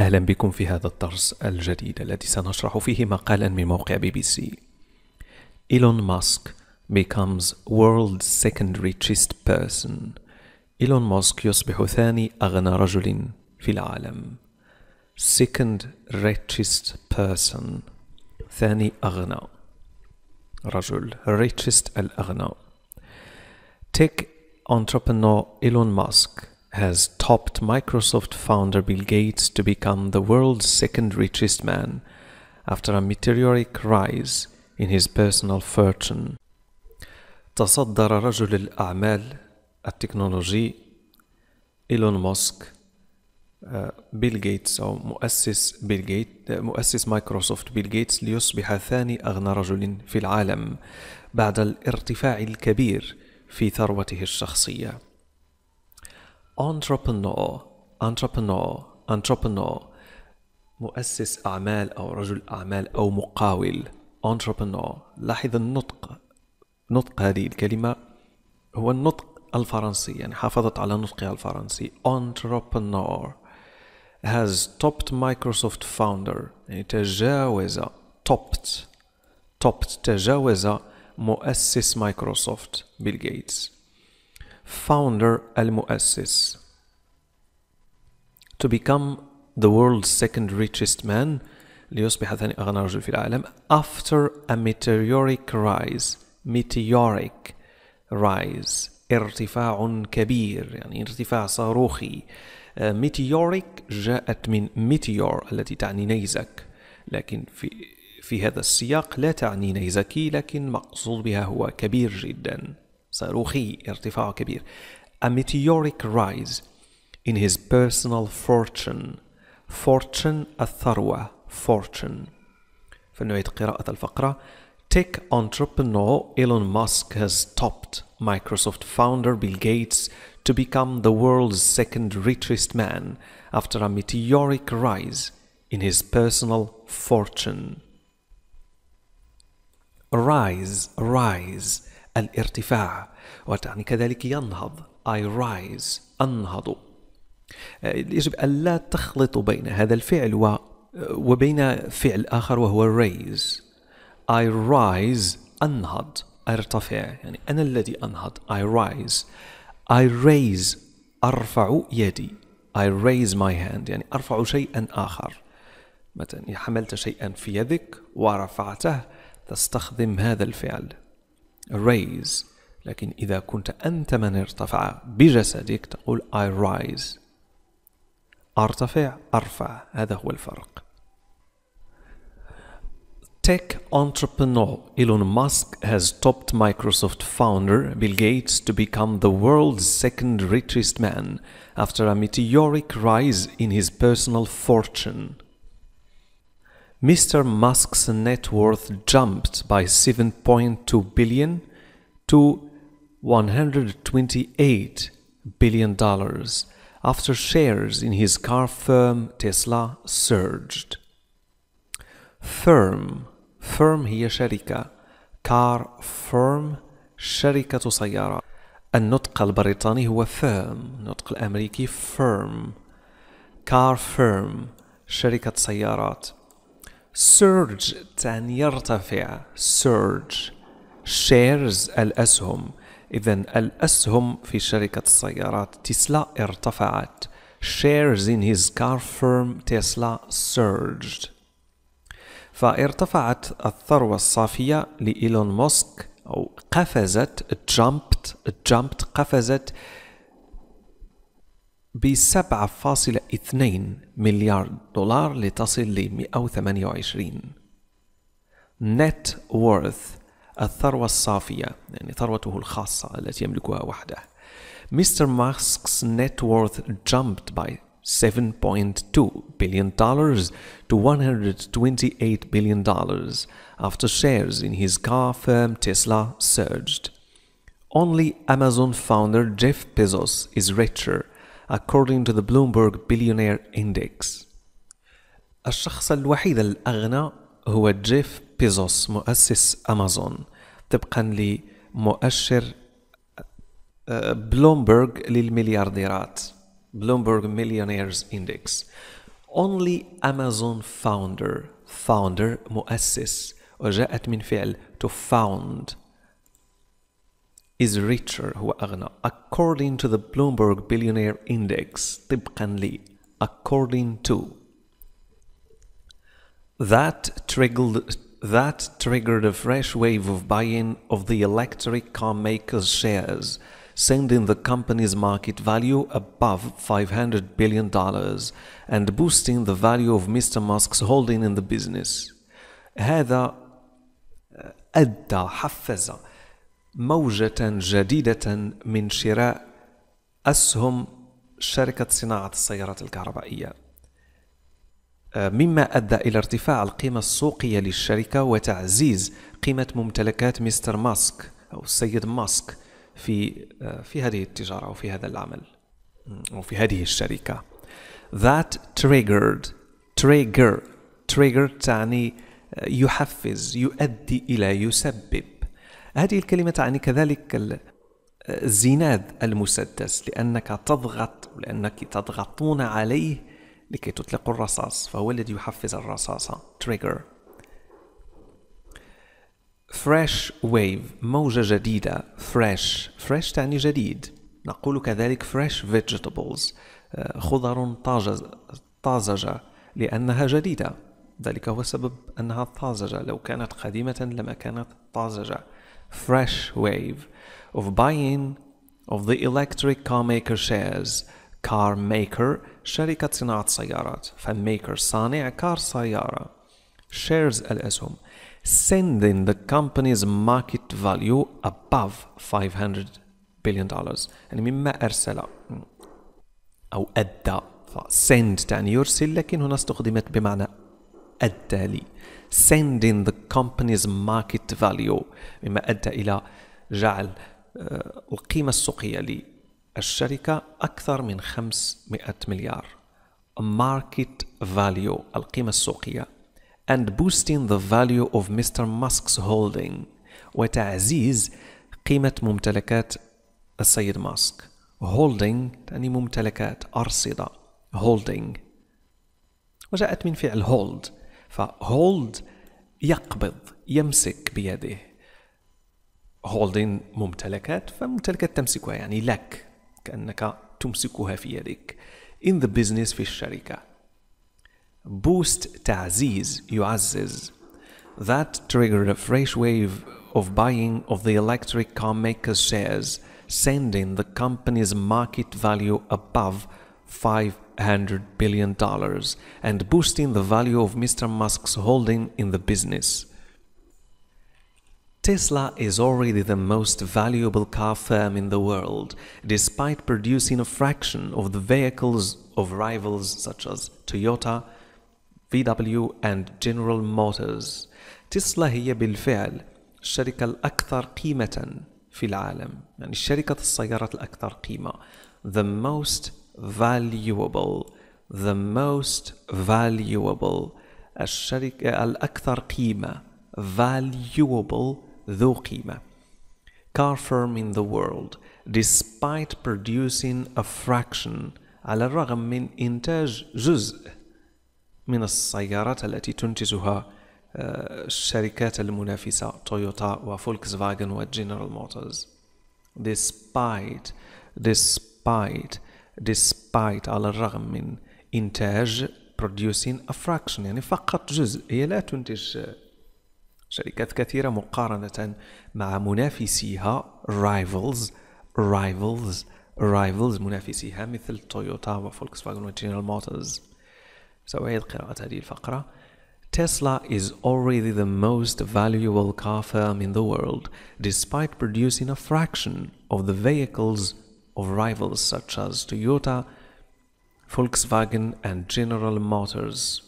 أهلا بكم في هذا الدرس الجديد الذي سنشرح فيه مقالا من موقع بي بي سي إيلون ماسك becomes world's second richest person إيلون ماسك يصبح ثاني أغنى رجل في العالم second richest person ثاني أغنى رجل richest الأغنى tech entrepreneur إيلون ماسك has topped Microsoft founder Bill Gates to become the world's second richest man after a meteoric rise in his personal fortune. تصدر رجل الأعمال التكنولوجي إيلون موسك بيل جيتس أو مؤسس بيل جيت آه، مؤسس مايكروسوفت بيل جيتس ليصبح ثاني أغنى رجل في العالم بعد الارتفاع الكبير في ثروته الشخصيه entrepreneur entrepreneur entrepreneur مؤسس أعمال أو رجل أعمال أو مقاول entrepreneur لاحظ النطق نطق هذه الكلمة هو النطق الفرنسي يعني حافظت على نطقها الفرنسي entrepreneur has topped Microsoft founder يعني تجاوز topped topped تجاوز مؤسس مايكروسوفت بيل جيتس founder المؤسس to become the world's second richest man ليصبح ثاني أغنى رجل في العالم after a meteoric rise meteoric rise ارتفاع كبير يعني ارتفاع صاروخي آه، meteoric جاءت من meteor التي تعني نيزك لكن في في هذا السياق لا تعني نيزكي لكن مقصود بها هو كبير جدا صاروخي كبير a meteoric rise in his personal fortune fortune الثروة fortune في نوعية قراءة الفقرة Tech entrepreneur Elon Musk has topped Microsoft founder Bill Gates to become the world's second richest man after a meteoric rise in his personal fortune. Rise, rise. الارتفاع وتعني كذلك ينهض I rise أنهض آه، يجب ألا تخلطوا بين هذا الفعل و وبين فعل آخر وهو raise I rise أنهض أرتفع يعني أنا الذي أنهض I rise I raise أرفع يدي I raise my hand يعني أرفع شيئا آخر مثلا حملت شيئا في يدك ورفعته تستخدم هذا الفعل raise لكن إذا كنت أنت من ارتفع بجسدك تقول I rise أرتفع أرفع هذا هو الفرق Tech entrepreneur Elon Musk has topped Microsoft founder Bill Gates to become the world's second richest man after a meteoric rise in his personal fortune. Mr. Musk's net worth jumped by 7.2 billion to 128 billion dollars after shares in his car firm Tesla surged. Firm, firm هي شركة, car firm شركة سيارة. النطق البريطاني هو firm, النطق الأمريكي firm. car firm شركة سيارات. surge أن يرتفع surge shares الأسهم إذا الأسهم في شركة السيارات تسلا ارتفعت shares in his car firm Tesla surged فارتفعت الثروة الصافية لإيلون موسك أو قفزت jumped jumped قفزت ب 7.2 مليار دولار لتصل ل 128 نت وورث الثروة الصافية يعني ثروته الخاصة التي يملكها وحده مستر ماسكس net worth jumped by 7.2 billion dollars to 128 billion dollars after shares in his car firm Tesla surged. Only Amazon founder Jeff Bezos is richer according to the Bloomberg Billionaire Index. الشخص الوحيد الأغنى هو جيف بيزوس مؤسس أمازون طبقا لمؤشر آه، بلومبرغ للمليارديرات بلومبرغ مليونيرز اندكس only Amazon founder founder مؤسس وجاءت من فعل to found is richer وأغنى according to the Bloomberg Billionaire Index طبقا لي according to that triggered that triggered a fresh wave of buying of the electric car maker's shares, sending the company's market value above $500 billion and boosting the value of Mr. Musk's holding in the business. هذا أدى حفز موجة جديدة من شراء أسهم شركة صناعة السيارات الكهربائية آه، مما أدى إلى ارتفاع القيمة السوقية للشركة وتعزيز قيمة ممتلكات مستر ماسك أو السيد ماسك في آه، في هذه التجارة أو في هذا العمل أو في هذه الشركة that triggered trigger trigger تعني آه، يحفز يؤدي إلى يسبب هذه الكلمة تعني كذلك الزناد المسدس لأنك تضغط لأنك تضغطون عليه لكي تطلقوا الرصاص فهو الذي يحفز الرصاصة trigger fresh wave موجة جديدة fresh fresh تعني جديد نقول كذلك fresh vegetables آه، خضر طازجة لأنها جديدة ذلك هو سبب أنها طازجة لو كانت قديمة لما كانت طازجة fresh wave of buy-in of the electric car maker shares car maker شركة صناعة سيارات فميكر صانع كار سيارة shares الأسهم sending the company's market value above 500 billion dollars يعني مما أرسل أو أدى send تعني يرسل لكن هنا استخدمت بمعنى التالي sending the company's market value مما أدى إلى جعل القيمة آه، السوقية للشركة أكثر من 500 مليار market value القيمة السوقية and boosting the value of Mr. Musk's holding وتعزيز قيمة ممتلكات السيد ماسك holding تعني ممتلكات أرصدة holding وجاءت من فعل hold فهولد يقبض يمسك بيده هولدين ممتلكات فممتلكات تمسكها يعني لك كأنك تمسكها في يدك in the business في الشركة boost تعزيز يعزز that triggered a fresh wave of buying of the electric car maker's shares sending the company's market value above 5 $100 billion and boosting the value of Mr. Musk's holding in the business. Tesla is already the most valuable car firm in the world, despite producing a fraction of the vehicles of rivals such as Toyota, VW and General Motors. Tesla هي بالفعل الشركة الأكثر قيمة في العالم يعني شركة السيارات الأكثر قيمة the most valuable the most valuable الشركة الأكثر قيمة valuable ذو قيمة car firm in the world despite producing a fraction على الرغم من إنتاج جزء من السيارات التي تنتجها الشركات المنافسة تويوتا وفولكس فاجن وجنرال موتورز despite despite despite على الرغم من إنتاج producing a fraction يعني فقط جزء هي لا تنتج شركات كثيرة مقارنة مع منافسيها rivals rivals rivals منافسيها مثل تويوتا وفولكس فاجن وجنرال موتورز سأعيد قراءة هذه الفقرة Tesla is already the most valuable car firm in the world, despite producing a fraction of the vehicles of rivals such as Toyota, Volkswagen, and General Motors.